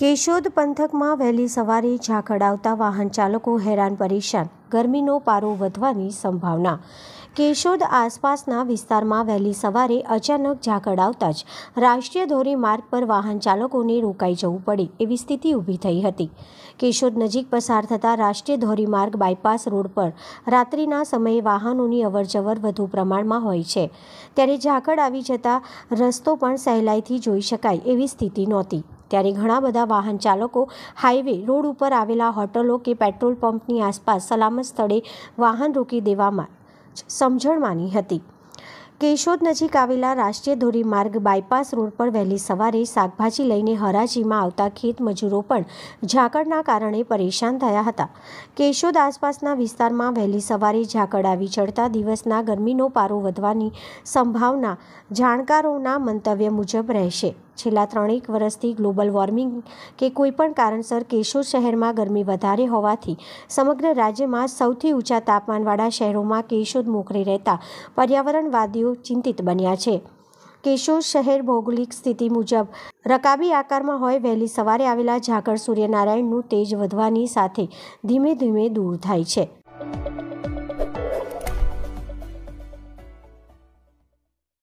કેશોદ પંથકમાં વહેલી સવારે ઝાકડ આવતા વાહન ચાલકો હેરાન પરેશાન ગરમીનો પારો વધવાની સંભાવના કેશોદ આસપાસના વિસ્તારમાં વહેલી સવારે અચાનક ઝાકડ આવતા જ રાષ્ટ્રીય ધોરીમાર્ગ પર વાહન ચાલકોને રોકાઈ જવું પડે એવી સ્થિતિ ઊભી થઈ હતી કેશોદ નજીક પસાર થતા રાષ્ટ્રીય ધોરીમાર્ગ બાયપાસ રોડ પર રાત્રિના સમયે વાહનોની અવરજવર વધુ પ્રમાણમાં હોય છે ત્યારે ઝાકડ આવી જતા રસ્તો પણ સહેલાઈથી જોઈ શકાય એવી સ્થિતિ નહોતી ત્યારે ઘણા બધા વાહન ચાલકો હાઈવે રોડ ઉપર આવેલા હોટલો કે પેટ્રોલ પંપની આસપાસ સલામત સ્થળે વાહન રોકી દેવામાં સમજણ માની હતી કેશોદ નજીક આવેલા રાષ્ટ્રીય ધોરીમાર્ગ બાયપાસ રોડ પર વહેલી સવારે શાકભાજી લઈને હરાજીમાં આવતા ખેત મજૂરો પણ ઝાકળના કારણે પરેશાન થયા હતા કેશોદ આસપાસના વિસ્તારમાં વહેલી સવારે ઝાકળ આવી ચડતા દિવસના ગરમીનો પારો વધવાની સંભાવના જાણકારોના મંતવ્ય મુજબ રહેશે છેલ્લા ત્રણેક વર્ષથી ગ્લોબલ વોર્મિંગ કે કોઈપણ કારણસર કેશોદ શહેરમાં ગરમી વધારે હોવાથી સમગ્ર રાજ્યમાં સૌથી ઊંચા તાપમાનવાળા શહેરોમાં કેશોદ મોખરી રહેતા પર્યાવરણવાદીઓ ચિંતિત બન્યા છે કેશોદ શહેર ભૌગોલિક સ્થિતિ મુજબ રકાબી આકારમાં હોય વહેલી સવારે આવેલા ઝાકળ સૂર્યનારાયણનું તેજ વધવાની સાથે ધીમે ધીમે દૂર થાય છે